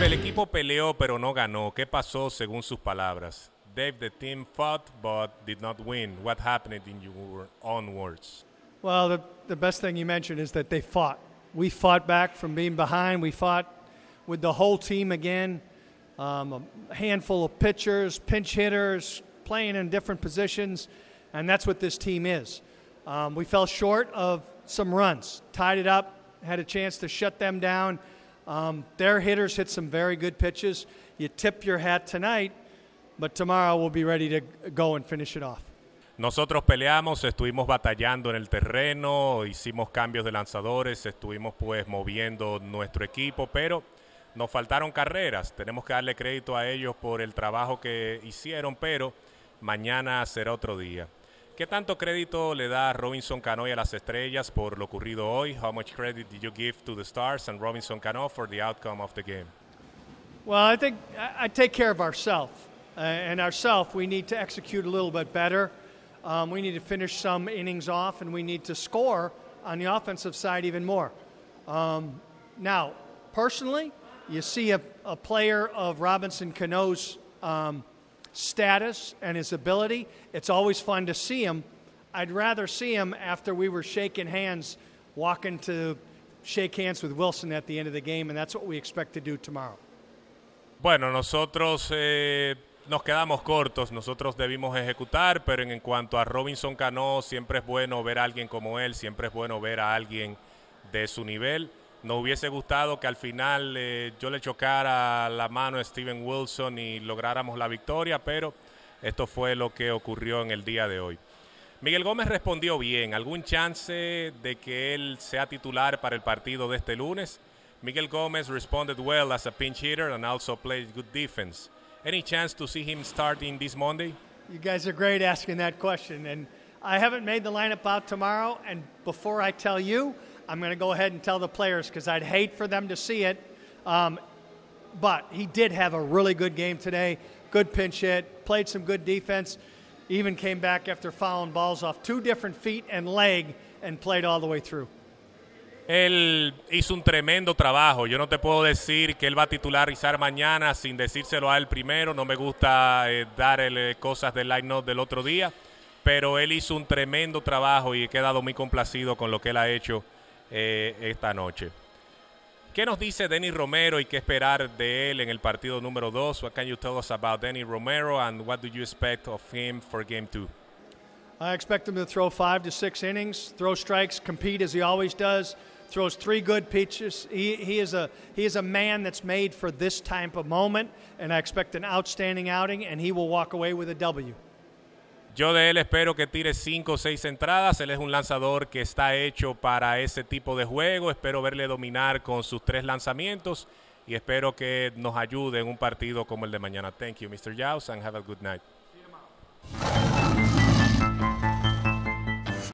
Jefe, el equipo peleó pero no ganó. ¿Qué pasó según sus palabras? Dave, the team fought but did not win. What happened in your own words? Well, the, the best thing you mentioned is that they fought. We fought back from being behind. We fought with the whole team again. Um, a handful of pitchers, pinch hitters, playing in different positions, and that's what this team is. Um, we fell short of some runs, tied it up, had a chance to shut them down Um, their hitters hit some very good pitches. You tip your hat tonight, but tomorrow we'll be ready to go and finish it off. Nosotros peleamos, estuvimos batallando en el terreno, hicimos cambios de lanzadores, estuvimos pues moviendo nuestro equipo, pero nos faltaron carreras. Tenemos que darle crédito a ellos por el trabajo que hicieron, pero mañana será otro día. ¿Qué tanto crédito le da Robinson Cano las estrellas por lo ocurrido hoy? How much credit did you give to the stars and Robinson Cano for the outcome of the game? Well, I think I, take care of ourselves. Uh, and ourselves, we need to execute a little bit better. Um, we need to finish some innings off, and we need to score on the offensive side even more. Um, now, personally, you see a, a player of Robinson Cano's um, status and his ability. It's always fun to see him. I'd rather see him after we were shaking hands, walking to shake hands with Wilson at the end of the game, and that's what we expect to do tomorrow. Bueno, nosotros eh, nos quedamos cortos, nosotros debimos ejecutar, pero en, en cuanto a Robinson Cano, siempre es bueno ver a alguien como él, siempre es bueno ver a alguien de su nivel. No hubiese gustado que al final eh, yo le chocara la mano a Steven Wilson y lográramos la victoria, pero esto fue lo que ocurrió en el día de hoy. Miguel Gómez respondió bien. ¿Algún chance de que él sea titular para el partido de este lunes? Miguel Gómez responded well as a pinch hitter and also played good defense. Any chance to see him starting this Monday? You guys are great asking that question. And I haven't made the lineup out tomorrow. And before I tell you, I'm going to go ahead and tell the players because I'd hate for them to see it. Um, but he did have a really good game today. Good pinch hit, played some good defense, even came back after fouling balls off two different feet and leg and played all the way through. Él hizo un tremendo trabajo. Yo no te puedo decir que él va a titularizar mañana sin decírselo a él primero. No me gusta eh, dar eh, cosas del line-up del otro día. Pero él hizo un tremendo trabajo y he quedado muy complacido con lo que él ha hecho eh, esta noche. ¿Qué nos dice Denny Romero y qué esperar de él en el partido número 2? What can you tell us about Denny Romero and what do you expect of him for game 2? I expect him to throw 5 to 6 innings, throw strikes, compete as he always does, throws three good pitches. He, he is a he is a man that's made for this type of moment and I expect an outstanding outing and he will walk away with a W. Yo de él espero que tire cinco o seis entradas. Él es un lanzador que está hecho para ese tipo de juego. Espero verle dominar con sus tres lanzamientos y espero que nos ayude en un partido como el de mañana. Thank you, Mr. and have a good night.